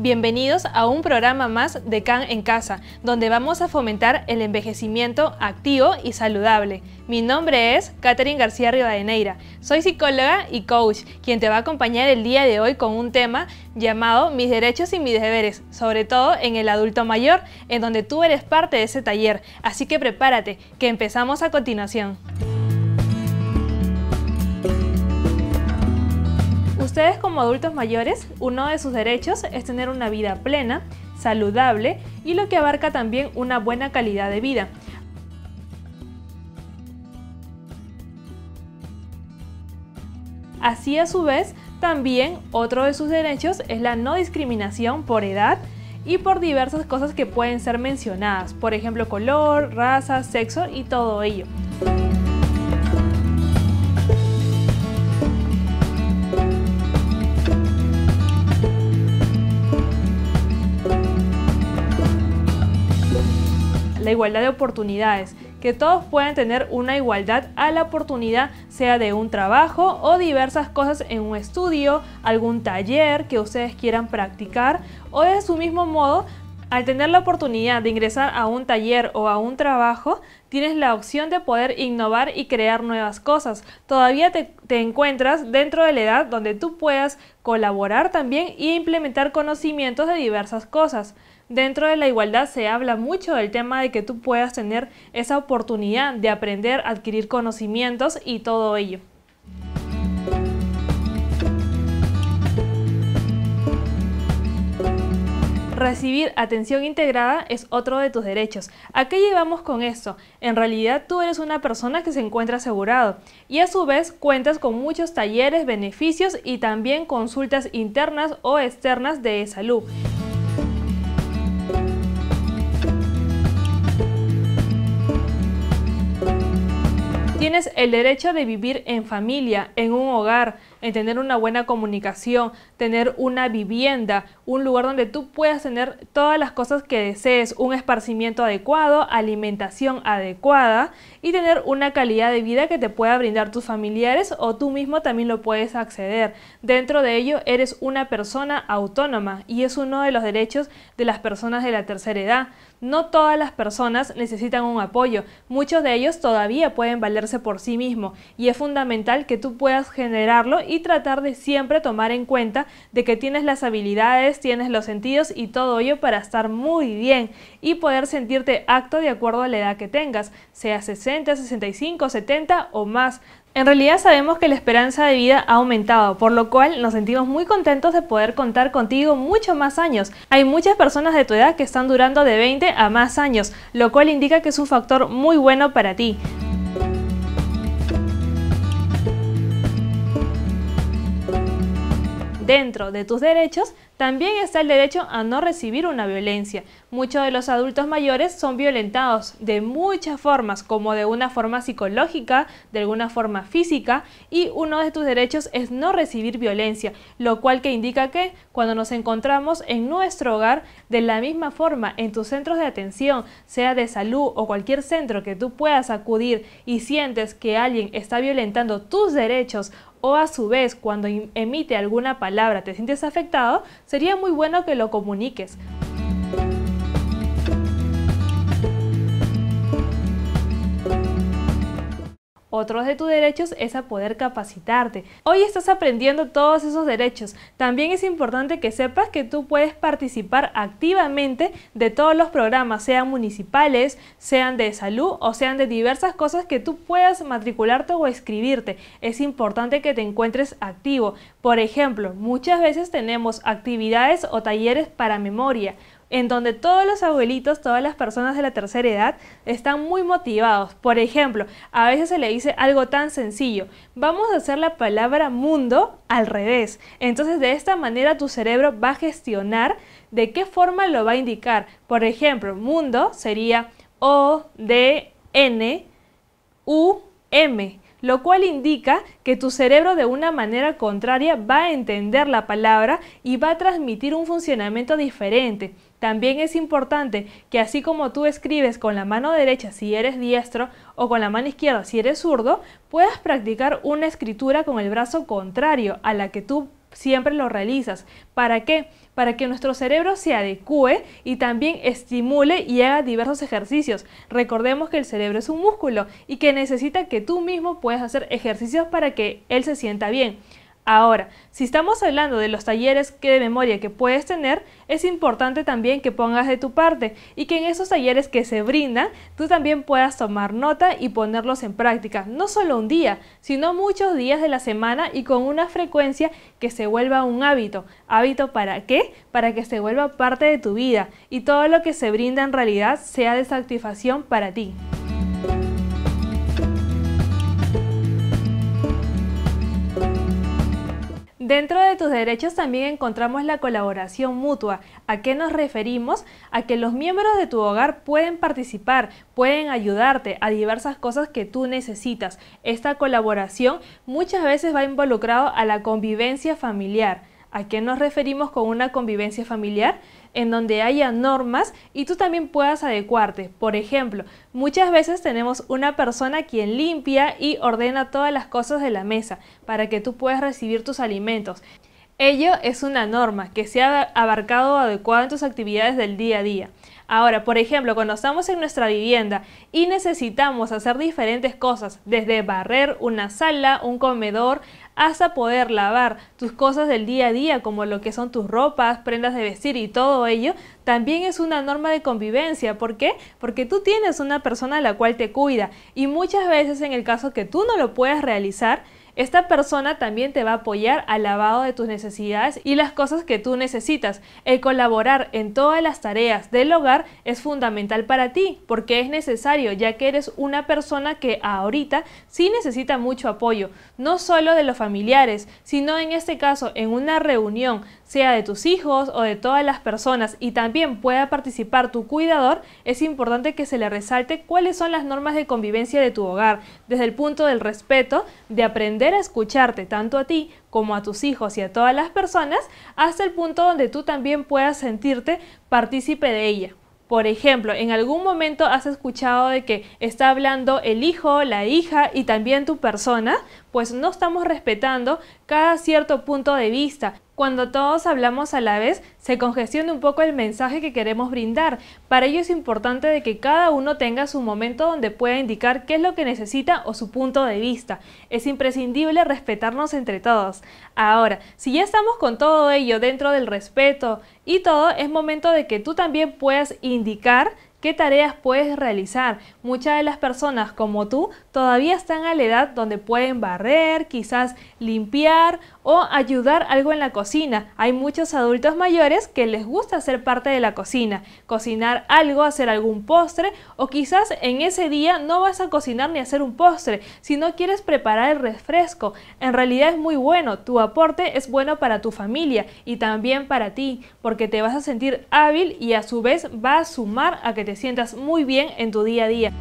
Bienvenidos a un programa más de CAN en Casa, donde vamos a fomentar el envejecimiento activo y saludable. Mi nombre es Catherine García Rivadeneira, soy psicóloga y coach, quien te va a acompañar el día de hoy con un tema llamado Mis derechos y mis deberes, sobre todo en el adulto mayor, en donde tú eres parte de ese taller, así que prepárate, que empezamos a continuación. Ustedes como adultos mayores, uno de sus derechos es tener una vida plena, saludable y lo que abarca también una buena calidad de vida. Así a su vez, también otro de sus derechos es la no discriminación por edad y por diversas cosas que pueden ser mencionadas, por ejemplo color, raza, sexo y todo ello. igualdad de oportunidades, que todos puedan tener una igualdad a la oportunidad, sea de un trabajo o diversas cosas en un estudio, algún taller que ustedes quieran practicar o de su mismo modo al tener la oportunidad de ingresar a un taller o a un trabajo, tienes la opción de poder innovar y crear nuevas cosas. Todavía te, te, encuentras dentro de la edad donde tú puedas colaborar también e implementar conocimientos de diversas cosas. Dentro de la igualdad se habla mucho del tema de que tú puedas tener esa oportunidad de aprender, adquirir conocimientos y todo ello. Recibir atención integrada es otro de tus derechos. ¿A qué llevamos con esto? En realidad tú eres una persona que se encuentra asegurado y a su vez cuentas con muchos talleres, beneficios y también consultas internas o externas de salud. tienes el derecho de vivir en familia, en un hogar, en tener una buena comunicación, tener una vivienda, un lugar donde tú puedas tener todas las cosas que desees, un esparcimiento adecuado, alimentación adecuada y tener una calidad de vida que te pueda brindar tus familiares o tú mismo también lo puedes acceder. Dentro de ello eres una persona autónoma y es uno de los derechos de las personas de la tercera edad. No todas las personas necesitan un apoyo, muchos de ellos todavía pueden valerse por sí mismos y es fundamental que tú puedas generarlo y tratar de siempre tomar en cuenta de que tienes las habilidades, tienes los sentidos y todo ello para estar muy bien y poder sentirte acto de acuerdo a la edad que tengas, sea 60, 65, 70 o más. En realidad sabemos que la esperanza de vida ha aumentado, por lo cual nos sentimos muy contentos de poder contar contigo muchos más años. Hay muchas personas de tu edad que están durando de 20 a más años, lo cual indica que es un factor muy bueno para ti. Dentro de tus derechos también está el derecho a no recibir una violencia. Muchos de los adultos mayores son violentados de muchas formas, como de una forma psicológica, de alguna forma física, y uno de tus derechos es no recibir violencia, lo cual que indica que cuando nos encontramos en nuestro hogar, de la misma forma, en tus centros de atención, sea de salud o cualquier centro que tú puedas acudir y sientes que alguien está violentando tus derechos o a su vez cuando emite alguna palabra te sientes afectado, sería muy bueno que lo comuniques. Otro de tus derechos es a poder capacitarte. Hoy estás aprendiendo todos esos derechos. También es importante que sepas que tú puedes participar activamente de todos los programas, sean municipales, sean de salud o sean de diversas cosas que tú puedas matricularte o escribirte. Es importante que te encuentres activo. Por ejemplo, muchas veces tenemos actividades o talleres para memoria en donde todos los abuelitos, todas las personas de la tercera edad están muy motivados. Por ejemplo, a veces se le dice algo tan sencillo, vamos a hacer la palabra mundo al revés. Entonces de esta manera tu cerebro va a gestionar de qué forma lo va a indicar. Por ejemplo, mundo sería O, D, N, U, M lo cual indica que tu cerebro de una manera contraria va a entender la palabra y va a transmitir un funcionamiento diferente. También es importante que así como tú escribes con la mano derecha si eres diestro o con la mano izquierda si eres zurdo, puedas practicar una escritura con el brazo contrario a la que tú siempre lo realizas. ¿Para qué? Para que nuestro cerebro se adecue y también estimule y haga diversos ejercicios. Recordemos que el cerebro es un músculo y que necesita que tú mismo puedas hacer ejercicios para que él se sienta bien. Ahora, si estamos hablando de los talleres que de memoria que puedes tener, es importante también que pongas de tu parte y que en esos talleres que se brindan, tú también puedas tomar nota y ponerlos en práctica, no solo un día, sino muchos días de la semana y con una frecuencia que se vuelva un hábito. ¿Hábito para qué? Para que se vuelva parte de tu vida y todo lo que se brinda en realidad sea de satisfacción para ti. Dentro de tus derechos también encontramos la colaboración mutua. ¿A qué nos referimos? A que los miembros de tu hogar pueden participar, pueden ayudarte a diversas cosas que tú necesitas. Esta colaboración muchas veces va involucrado a la convivencia familiar ¿A qué nos referimos con una convivencia familiar? En donde haya normas y tú también puedas adecuarte. Por ejemplo, muchas veces tenemos una persona quien limpia y ordena todas las cosas de la mesa para que tú puedas recibir tus alimentos. Ello es una norma que se ha abarcado adecuado en tus actividades del día a día. Ahora, por ejemplo, cuando estamos en nuestra vivienda y necesitamos hacer diferentes cosas, desde barrer una sala, un comedor, hasta poder lavar tus cosas del día a día, como lo que son tus ropas, prendas de vestir y todo ello, también es una norma de convivencia. ¿Por qué? Porque tú tienes una persona a la cual te cuida y muchas veces en el caso que tú no lo puedas realizar, esta persona también te va a apoyar al lavado de tus necesidades y las cosas que tú necesitas. El colaborar en todas las tareas del hogar es fundamental para ti porque es necesario ya que eres una persona que ahorita sí necesita mucho apoyo, no solo de los familiares, sino en este caso en una reunión sea de tus hijos o de todas las personas y también pueda participar tu cuidador, es importante que se le resalte cuáles son las normas de convivencia de tu hogar, desde el punto del respeto, de aprender a escucharte tanto a ti como a tus hijos y a todas las personas, hasta el punto donde tú también puedas sentirte partícipe de ella. Por ejemplo, en algún momento has escuchado de que está hablando el hijo, la hija y también tu persona, pues no estamos respetando cada cierto punto de vista, cuando todos hablamos a la vez, se congestiona un poco el mensaje que queremos brindar. Para ello es importante de que cada uno tenga su momento donde pueda indicar qué es lo que necesita o su punto de vista. Es imprescindible respetarnos entre todos. Ahora, si ya estamos con todo ello dentro del respeto y todo, es momento de que tú también puedas indicar ¿Qué tareas puedes realizar? Muchas de las personas como tú todavía están a la edad donde pueden barrer, quizás limpiar o ayudar algo en la cocina. Hay muchos adultos mayores que les gusta ser parte de la cocina, cocinar algo, hacer algún postre o quizás en ese día no vas a cocinar ni hacer un postre, si no quieres preparar el refresco. En realidad es muy bueno, tu aporte es bueno para tu familia y también para ti, porque te vas a sentir hábil y a su vez va a sumar a que te sientas muy bien en tu día a día.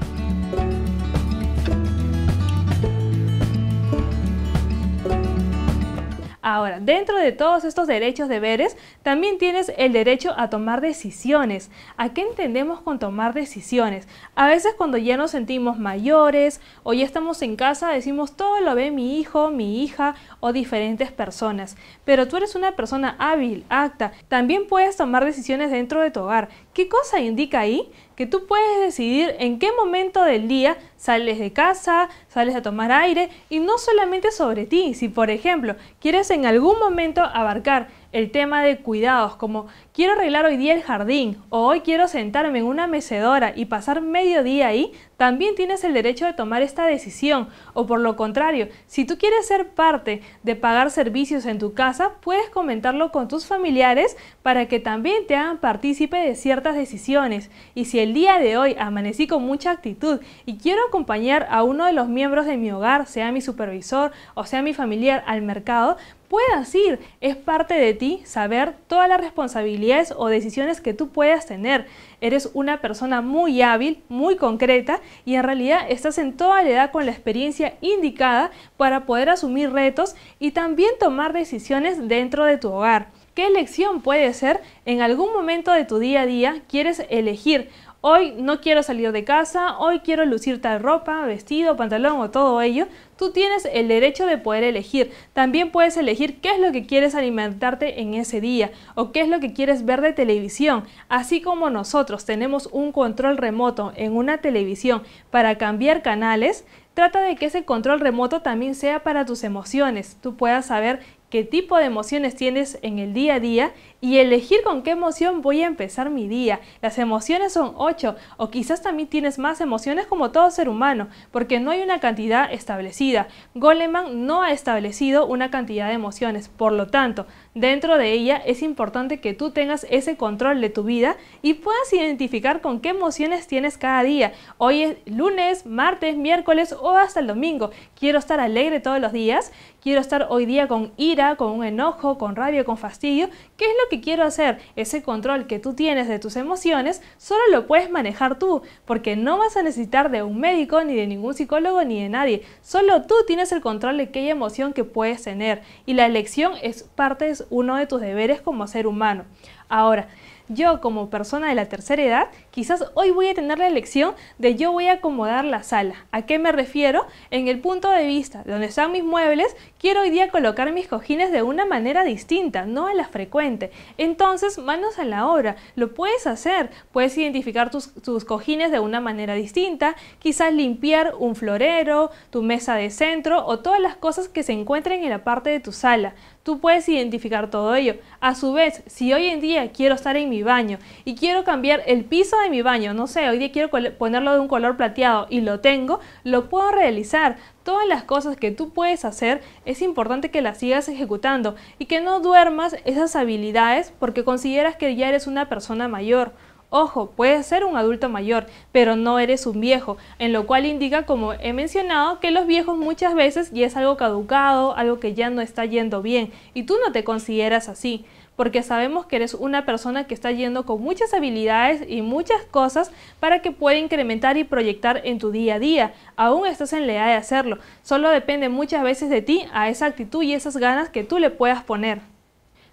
Ahora, dentro de todos estos derechos, deberes, también tienes el derecho a tomar decisiones. ¿A qué entendemos con tomar decisiones? A veces cuando ya nos sentimos mayores o ya estamos en casa, decimos todo lo ve mi hijo, mi hija o diferentes personas. Pero tú eres una persona hábil, acta. También puedes tomar decisiones dentro de tu hogar. ¿Qué cosa indica ahí? que tú puedes decidir en qué momento del día sales de casa, sales a tomar aire y no solamente sobre ti, si por ejemplo quieres en algún momento abarcar el tema de cuidados como quiero arreglar hoy día el jardín o hoy quiero sentarme en una mecedora y pasar medio día ahí, también tienes el derecho de tomar esta decisión. O por lo contrario, si tú quieres ser parte de pagar servicios en tu casa, puedes comentarlo con tus familiares para que también te hagan partícipe de ciertas decisiones. Y si el día de hoy amanecí con mucha actitud y quiero acompañar a uno de los miembros de mi hogar, sea mi supervisor o sea mi familiar, al mercado, puedas ir. Es parte de ti saber toda la responsabilidad o decisiones que tú puedas tener. Eres una persona muy hábil, muy concreta y en realidad estás en toda la edad con la experiencia indicada para poder asumir retos y también tomar decisiones dentro de tu hogar. ¿Qué elección puede ser en algún momento de tu día a día quieres elegir hoy no quiero salir de casa, hoy quiero lucir tal ropa, vestido, pantalón o todo ello, tú tienes el derecho de poder elegir. También puedes elegir qué es lo que quieres alimentarte en ese día o qué es lo que quieres ver de televisión. Así como nosotros tenemos un control remoto en una televisión para cambiar canales, trata de que ese control remoto también sea para tus emociones. Tú puedas saber qué tipo de emociones tienes en el día a día y elegir con qué emoción voy a empezar mi día. Las emociones son 8 o quizás también tienes más emociones como todo ser humano porque no hay una cantidad establecida. Goleman no ha establecido una cantidad de emociones, por lo tanto, Dentro de ella es importante que tú tengas ese control de tu vida y puedas identificar con qué emociones tienes cada día. Hoy es lunes, martes, miércoles o hasta el domingo. Quiero estar alegre todos los días. Quiero estar hoy día con ira, con un enojo, con rabia, con fastidio. ¿Qué es lo que quiero hacer? Ese control que tú tienes de tus emociones solo lo puedes manejar tú, porque no vas a necesitar de un médico, ni de ningún psicólogo, ni de nadie. Solo tú tienes el control de aquella emoción que puedes tener. Y la elección es parte de uno de tus deberes como ser humano. Ahora, yo como persona de la tercera edad, quizás hoy voy a tener la elección de yo voy a acomodar la sala. ¿A qué me refiero? En el punto de vista donde están mis muebles, quiero hoy día colocar mis cojines de una manera distinta, no a la frecuente. Entonces, manos a la obra, lo puedes hacer. Puedes identificar tus cojines de una manera distinta, quizás limpiar un florero, tu mesa de centro o todas las cosas que se encuentren en la parte de tu sala tú puedes identificar todo ello. A su vez, si hoy en día quiero estar en mi baño y quiero cambiar el piso de mi baño, no sé, hoy día quiero ponerlo de un color plateado y lo tengo, lo puedo realizar. Todas las cosas que tú puedes hacer es importante que las sigas ejecutando y que no duermas esas habilidades porque consideras que ya eres una persona mayor. Ojo, puedes ser un adulto mayor, pero no eres un viejo, en lo cual indica, como he mencionado, que los viejos muchas veces ya es algo caducado, algo que ya no está yendo bien, y tú no te consideras así porque sabemos que eres una persona que está yendo con muchas habilidades y muchas cosas para que pueda incrementar y proyectar en tu día a día. Aún estás en la edad de hacerlo, solo depende muchas veces de ti a esa actitud y esas ganas que tú le puedas poner.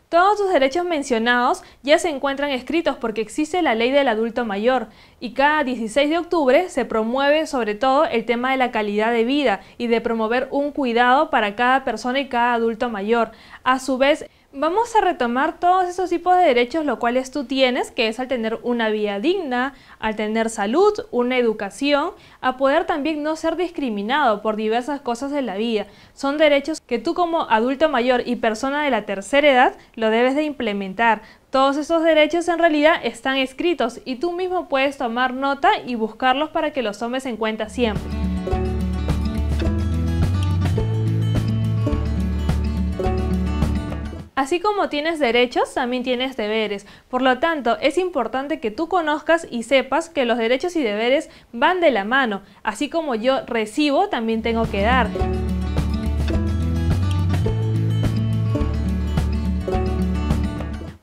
Todos sus derechos mencionados ya se encuentran escritos porque existe la ley del adulto mayor y cada 16 de octubre se promueve sobre todo el tema de la calidad de vida y de promover un cuidado para cada persona y cada adulto mayor. A su vez, Vamos a retomar todos esos tipos de derechos los cuales tú tienes, que es al tener una vida digna, al tener salud, una educación, a poder también no ser discriminado por diversas cosas de la vida. Son derechos que tú como adulto mayor y persona de la tercera edad lo debes de implementar. Todos esos derechos en realidad están escritos y tú mismo puedes tomar nota y buscarlos para que los tomes en cuenta siempre. Así como tienes derechos, también tienes deberes. Por lo tanto, es importante que tú conozcas y sepas que los derechos y deberes van de la mano. Así como yo recibo, también tengo que dar.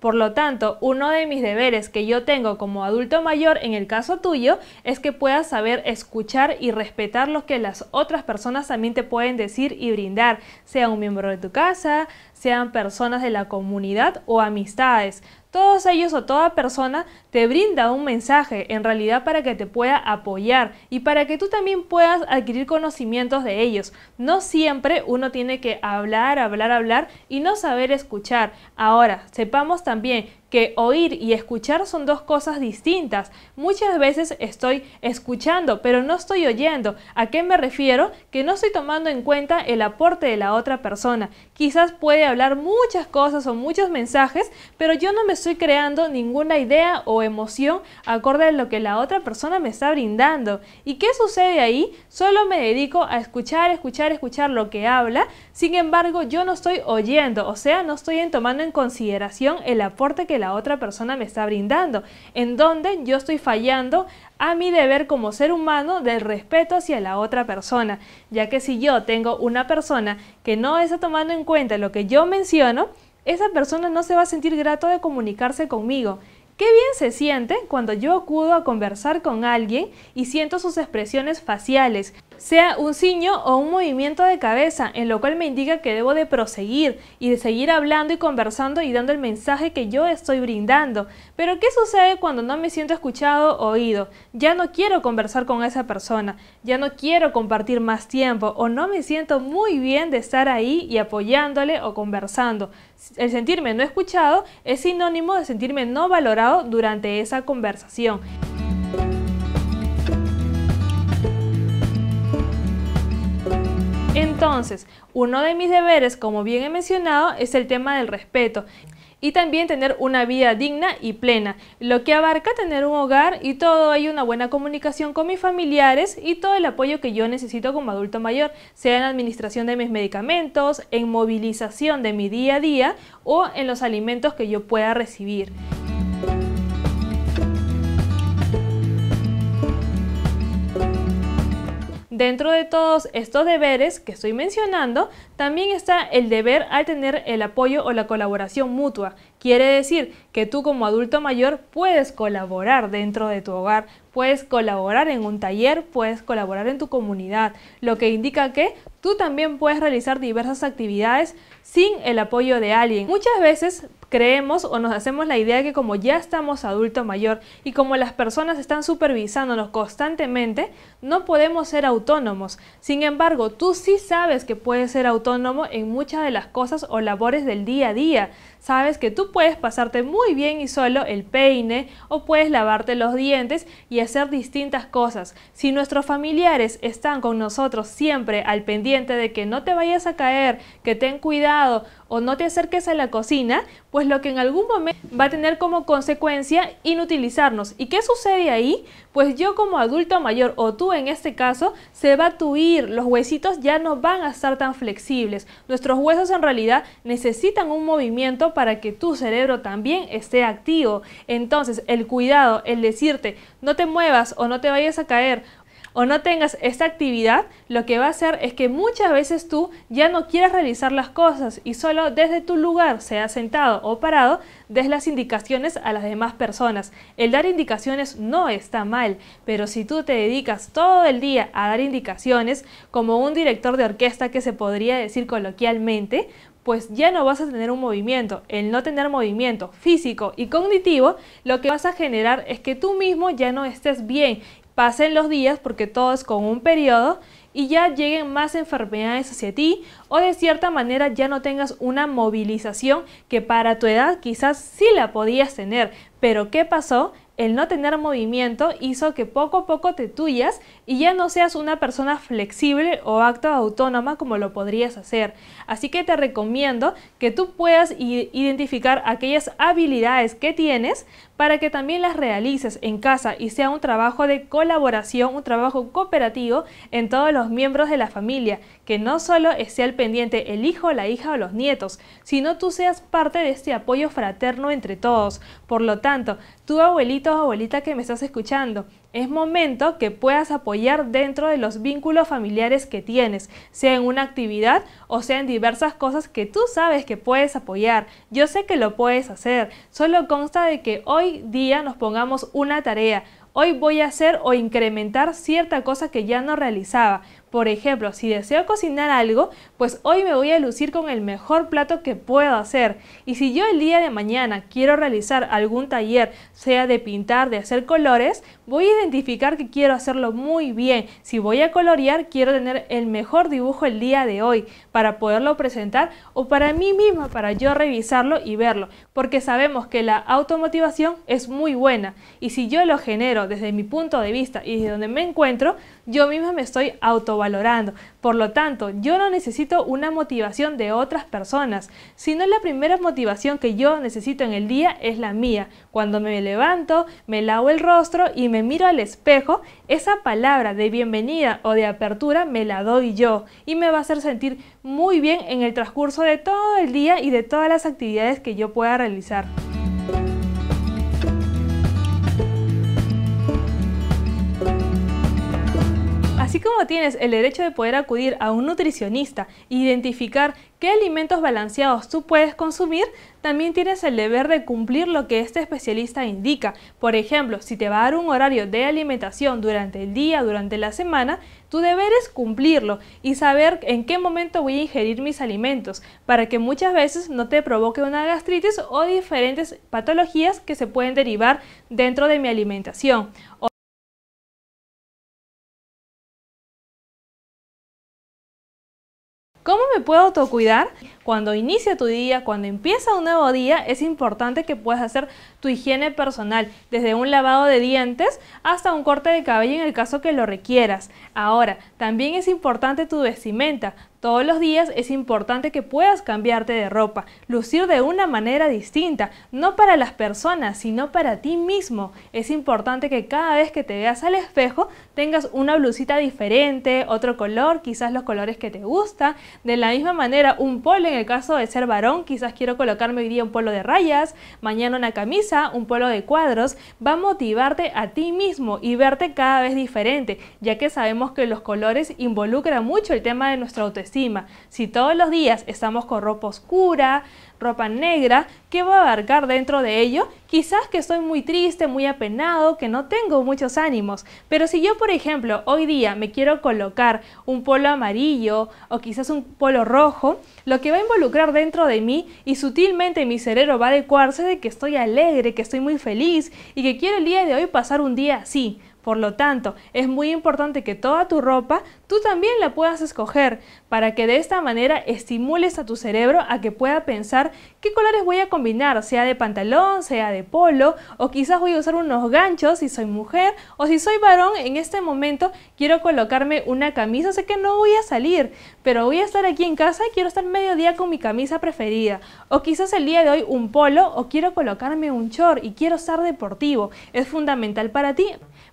Por lo tanto, uno de mis deberes que yo tengo como adulto mayor en el caso tuyo es que puedas saber escuchar y respetar lo que las otras personas también te pueden decir y brindar, sea un miembro de tu casa, sean personas de la comunidad o amistades. Todos ellos o toda persona te brinda un mensaje en realidad para que te pueda apoyar y para que tú también puedas adquirir conocimientos de ellos. No siempre uno tiene que hablar, hablar, hablar y no saber escuchar. Ahora, sepamos también que oír y escuchar son dos cosas distintas. Muchas veces estoy escuchando, pero no estoy oyendo. ¿A qué me refiero? Que no estoy tomando en cuenta el aporte de la otra persona. Quizás puede hablar muchas cosas o muchos mensajes, pero yo no me estoy creando ninguna idea o emoción acorde a lo que la otra persona me está brindando. ¿Y qué sucede ahí? Solo me dedico a escuchar, escuchar, escuchar lo que habla. Sin embargo, yo no estoy oyendo, o sea, no estoy tomando en consideración el aporte que la otra persona me está brindando, en donde yo estoy fallando a mi deber como ser humano del respeto hacia la otra persona, ya que si yo tengo una persona que no está tomando en cuenta lo que yo menciono, esa persona no se va a sentir grato de comunicarse conmigo. Qué bien se siente cuando yo acudo a conversar con alguien y siento sus expresiones faciales, sea un ciño o un movimiento de cabeza, en lo cual me indica que debo de proseguir y de seguir hablando y conversando y dando el mensaje que yo estoy brindando. Pero ¿qué sucede cuando no me siento escuchado o oído? Ya no quiero conversar con esa persona, ya no quiero compartir más tiempo o no me siento muy bien de estar ahí y apoyándole o conversando. El sentirme no escuchado es sinónimo de sentirme no valorado durante esa conversación. Entonces, uno de mis deberes, como bien he mencionado, es el tema del respeto y también tener una vida digna y plena, lo que abarca tener un hogar y todo hay una buena comunicación con mis familiares y todo el apoyo que yo necesito como adulto mayor, sea en la administración de mis medicamentos, en movilización de mi día a día o en los alimentos que yo pueda recibir. Dentro de todos estos deberes que estoy mencionando, también está el deber al tener el apoyo o la colaboración mutua. Quiere decir que tú como adulto mayor puedes colaborar dentro de tu hogar, puedes colaborar en un taller, puedes colaborar en tu comunidad, lo que indica que tú también puedes realizar diversas actividades sin el apoyo de alguien. Muchas veces creemos o nos hacemos la idea que como ya estamos adulto mayor y como las personas están supervisándonos constantemente, no podemos ser autónomos. Sin embargo, tú sí sabes que puedes ser autónomo en muchas de las cosas o labores del día a día. Sabes que tú puedes pasarte muy bien y solo el peine o puedes lavarte los dientes y hacer distintas cosas. Si nuestros familiares están con nosotros siempre al pendiente de que no te vayas a caer, que ten cuidado o no te acerques a la cocina, pues pues lo que en algún momento va a tener como consecuencia inutilizarnos. ¿Y qué sucede ahí? Pues yo como adulto mayor o tú en este caso, se va a tuir, los huesitos ya no van a estar tan flexibles. Nuestros huesos en realidad necesitan un movimiento para que tu cerebro también esté activo. Entonces el cuidado, el decirte no te muevas o no te vayas a caer o no tengas esta actividad, lo que va a hacer es que muchas veces tú ya no quieras realizar las cosas y solo desde tu lugar, sea sentado o parado, des las indicaciones a las demás personas. El dar indicaciones no está mal, pero si tú te dedicas todo el día a dar indicaciones, como un director de orquesta que se podría decir coloquialmente, pues ya no vas a tener un movimiento. El no tener movimiento físico y cognitivo, lo que vas a generar es que tú mismo ya no estés bien pasen los días, porque todo es con un periodo, y ya lleguen más enfermedades hacia ti o de cierta manera ya no tengas una movilización que para tu edad quizás sí la podías tener. Pero ¿qué pasó? El no tener movimiento hizo que poco a poco te tuyas y ya no seas una persona flexible o acto autónoma como lo podrías hacer. Así que te recomiendo que tú puedas identificar aquellas habilidades que tienes para que también las realices en casa y sea un trabajo de colaboración, un trabajo cooperativo en todos los miembros de la familia, que no solo esté al pendiente el hijo, la hija o los nietos, sino tú seas parte de este apoyo fraterno entre todos. Por lo tanto, tu abuelito o abuelita que me estás escuchando, es momento que puedas apoyar dentro de los vínculos familiares que tienes, sea en una actividad o sea en diversas cosas que tú sabes que puedes apoyar. Yo sé que lo puedes hacer, solo consta de que hoy día nos pongamos una tarea. Hoy voy a hacer o incrementar cierta cosa que ya no realizaba. Por ejemplo, si deseo cocinar algo, pues hoy me voy a lucir con el mejor plato que puedo hacer. Y si yo el día de mañana quiero realizar algún taller, sea de pintar, de hacer colores, voy a identificar que quiero hacerlo muy bien. Si voy a colorear, quiero tener el mejor dibujo el día de hoy para poderlo presentar o para mí misma, para yo revisarlo y verlo. Porque sabemos que la automotivación es muy buena y si yo lo genero desde mi punto de vista y desde donde me encuentro, yo misma me estoy autovalorando. Por lo tanto, yo no necesito una motivación de otras personas, sino la primera motivación que yo necesito en el día es la mía. Cuando me levanto, me lavo el rostro y me miro al espejo, esa palabra de bienvenida o de apertura me la doy yo y me va a hacer sentir muy bien en el transcurso de todo el día y de todas las actividades que yo pueda realizar. Así como tienes el derecho de poder acudir a un nutricionista e identificar qué alimentos balanceados tú puedes consumir, también tienes el deber de cumplir lo que este especialista indica. Por ejemplo, si te va a dar un horario de alimentación durante el día, durante la semana, tu deber es cumplirlo y saber en qué momento voy a ingerir mis alimentos, para que muchas veces no te provoque una gastritis o diferentes patologías que se pueden derivar dentro de mi alimentación. ¿Cómo me puedo autocuidar? Cuando inicia tu día, cuando empieza un nuevo día, es importante que puedas hacer tu higiene personal, desde un lavado de dientes hasta un corte de cabello en el caso que lo requieras. Ahora, también es importante tu vestimenta. Todos los días es importante que puedas cambiarte de ropa, lucir de una manera distinta, no para las personas, sino para ti mismo. Es importante que cada vez que te veas al espejo tengas una blusita diferente, otro color, quizás los colores que te gustan. De la misma manera, un polo en el caso de ser varón, quizás quiero colocarme hoy día un polo de rayas, mañana una camisa, un polo de cuadros, va a motivarte a ti mismo y verte cada vez diferente, ya que sabemos que los colores involucran mucho el tema de nuestra autoestima. Si todos los días estamos con ropa oscura, ropa negra, ¿qué va a abarcar dentro de ello? Quizás que estoy muy triste, muy apenado, que no tengo muchos ánimos, pero si yo, por ejemplo, hoy día me quiero colocar un polo amarillo o quizás un polo rojo, lo que va a involucrar dentro de mí y sutilmente mi cerebro va a adecuarse de que estoy alegre, que estoy muy feliz y que quiero el día de hoy pasar un día así. Por lo tanto, es muy importante que toda tu ropa tú también la puedas escoger para que de esta manera estimules a tu cerebro a que pueda pensar qué colores voy a combinar, sea de pantalón, sea de polo, o quizás voy a usar unos ganchos si soy mujer, o si soy varón, en este momento quiero colocarme una camisa, sé que no voy a salir, pero voy a estar aquí en casa y quiero estar mediodía con mi camisa preferida, o quizás el día de hoy un polo, o quiero colocarme un short y quiero estar deportivo. Es fundamental para ti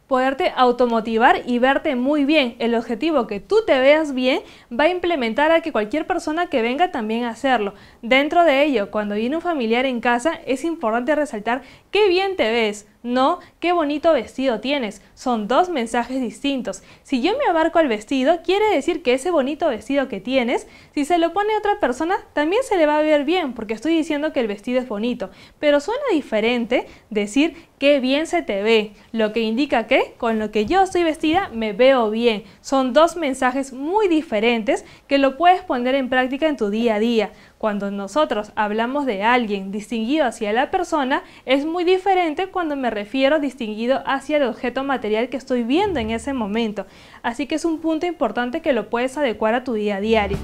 poderte automotivar y verte muy bien. El objetivo que tú te veas bien va a implementar a que cualquier persona que venga también a hacerlo. Dentro de ello, cuando viene un familiar en casa, es importante resaltar qué bien te ves no, qué bonito vestido tienes. Son dos mensajes distintos. Si yo me abarco al vestido, quiere decir que ese bonito vestido que tienes, si se lo pone otra persona, también se le va a ver bien, porque estoy diciendo que el vestido es bonito. Pero suena diferente decir qué bien se te ve, lo que indica que con lo que yo estoy vestida me veo bien. Son dos mensajes muy diferentes que lo puedes poner en práctica en tu día a día. Cuando nosotros hablamos de alguien distinguido hacia la persona, es muy diferente cuando me refiero distinguido hacia el objeto material que estoy viendo en ese momento. Así que es un punto importante que lo puedes adecuar a tu día a diario.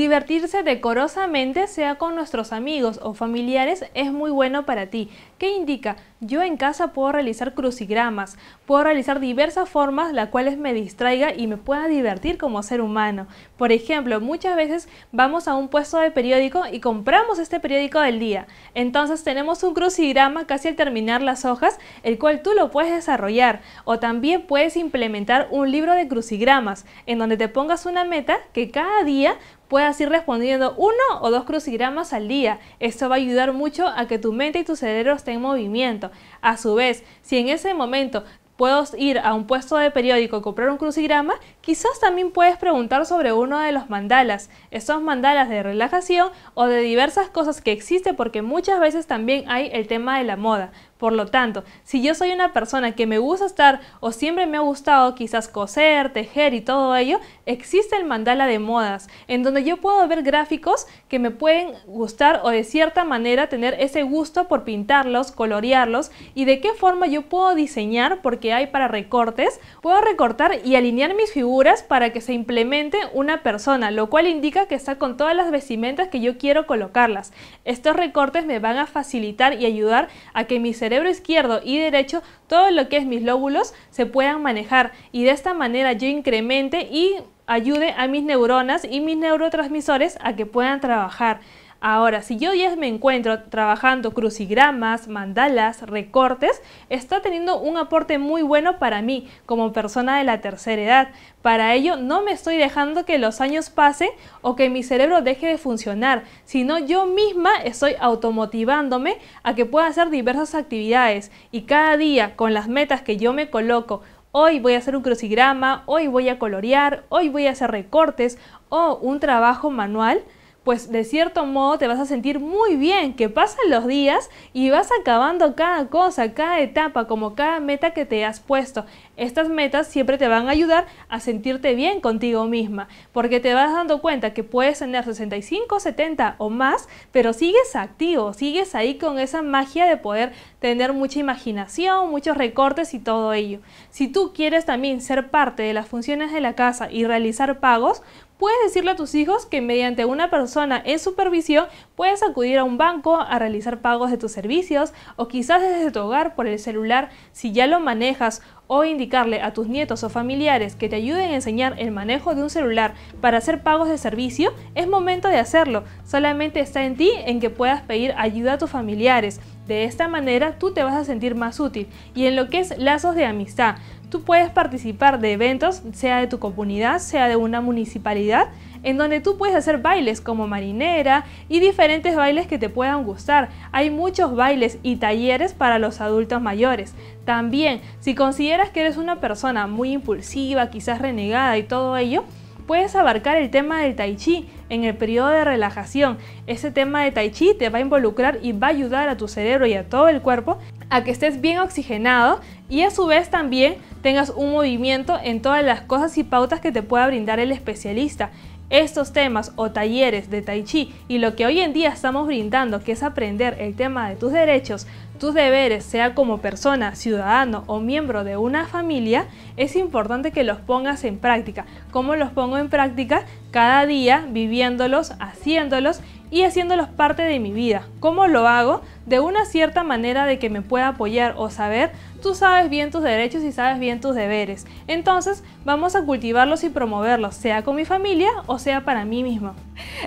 Divertirse decorosamente, sea con nuestros amigos o familiares, es muy bueno para ti. ¿Qué indica? Yo en casa puedo realizar crucigramas, puedo realizar diversas formas las cuales me distraiga y me pueda divertir como ser humano. Por ejemplo, muchas veces vamos a un puesto de periódico y compramos este periódico del día. Entonces tenemos un crucigrama casi al terminar las hojas, el cual tú lo puedes desarrollar. O también puedes implementar un libro de crucigramas, en donde te pongas una meta que cada día puedas ir respondiendo uno o dos crucigramas al día. Esto va a ayudar mucho a que tu mente y tu cerebro estén en movimiento. A su vez, si en ese momento puedes ir a un puesto de periódico y comprar un crucigrama, quizás también puedes preguntar sobre uno de los mandalas, esos mandalas de relajación o de diversas cosas que existen porque muchas veces también hay el tema de la moda. Por lo tanto, si yo soy una persona que me gusta estar o siempre me ha gustado quizás coser, tejer y todo ello, existe el mandala de modas, en donde yo puedo ver gráficos que me pueden gustar o de cierta manera tener ese gusto por pintarlos, colorearlos y de qué forma yo puedo diseñar, porque hay para recortes, puedo recortar y alinear mis figuras para que se implemente una persona, lo cual indica que está con todas las vestimentas que yo quiero colocarlas. Estos recortes me van a facilitar y ayudar a que mi izquierdo y derecho, todo lo que es mis lóbulos se puedan manejar y de esta manera yo incremente y ayude a mis neuronas y mis neurotransmisores a que puedan trabajar. Ahora, si yo ya me encuentro trabajando crucigramas, mandalas, recortes, está teniendo un aporte muy bueno para mí como persona de la tercera edad. Para ello, no me estoy dejando que los años pasen o que mi cerebro deje de funcionar, sino yo misma estoy automotivándome a que pueda hacer diversas actividades y cada día con las metas que yo me coloco hoy voy a hacer un crucigrama, hoy voy a colorear, hoy voy a hacer recortes o un trabajo manual, pues de cierto modo te vas a sentir muy bien, que pasan los días y vas acabando cada cosa, cada etapa, como cada meta que te has puesto. Estas metas siempre te van a ayudar a sentirte bien contigo misma, porque te vas dando cuenta que puedes tener 65, 70 o más, pero sigues activo, sigues ahí con esa magia de poder tener mucha imaginación, muchos recortes y todo ello. Si tú quieres también ser parte de las funciones de la casa y realizar pagos, puedes decirle a tus hijos que mediante una persona en supervisión puedes acudir a un banco a realizar pagos de tus servicios o quizás desde tu hogar por el celular si ya lo manejas o indicarle a tus nietos o familiares que te ayuden a enseñar el manejo de un celular para hacer pagos de servicio, es momento de hacerlo. Solamente está en ti en que puedas pedir ayuda a tus familiares. De esta manera tú te vas a sentir más útil. Y en lo que es lazos de amistad, tú puedes participar de eventos, sea de tu comunidad, sea de una municipalidad, en donde tú puedes hacer bailes como marinera y diferentes bailes que te puedan gustar. Hay muchos bailes y talleres para los adultos mayores. También, si consideras que eres una persona muy impulsiva, quizás renegada y todo ello, puedes abarcar el tema del tai chi en el periodo de relajación. Ese tema de tai chi te va a involucrar y va a ayudar a tu cerebro y a todo el cuerpo a que estés bien oxigenado y a su vez también tengas un movimiento en todas las cosas y pautas que te pueda brindar el especialista. Estos temas o talleres de tai chi y lo que hoy en día estamos brindando, que es aprender el tema de tus derechos, tus deberes, sea como persona, ciudadano o miembro de una familia, es importante que los pongas en práctica. ¿Cómo los pongo en práctica? Cada día viviéndolos, haciéndolos y haciéndolos parte de mi vida. ¿Cómo lo hago? De una cierta manera de que me pueda apoyar o saber Tú sabes bien tus derechos y sabes bien tus deberes. Entonces, vamos a cultivarlos y promoverlos, sea con mi familia o sea para mí mismo.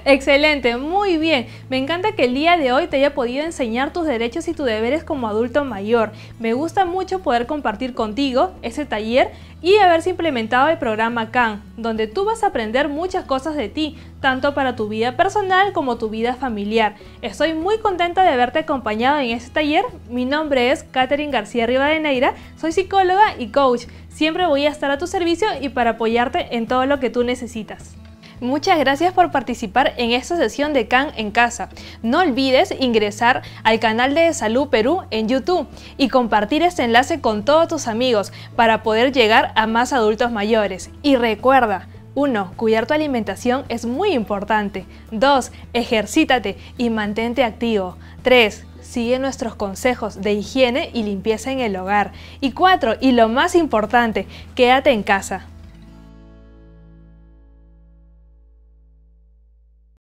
Excelente, muy bien. Me encanta que el día de hoy te haya podido enseñar tus derechos y tus deberes como adulto mayor. Me gusta mucho poder compartir contigo ese taller y haberse implementado el programa CAN, donde tú vas a aprender muchas cosas de ti, tanto para tu vida personal como tu vida familiar. Estoy muy contenta de haberte acompañado en este taller. Mi nombre es Catherine García Rivadena soy psicóloga y coach. Siempre voy a estar a tu servicio y para apoyarte en todo lo que tú necesitas. Muchas gracias por participar en esta sesión de CAN en casa. No olvides ingresar al canal de Salud Perú en YouTube y compartir este enlace con todos tus amigos para poder llegar a más adultos mayores. Y recuerda, 1. Cuidar tu alimentación es muy importante. 2. Ejercítate y mantente activo. 3. Sigue nuestros consejos de higiene y limpieza en el hogar. Y cuatro, y lo más importante, quédate en casa.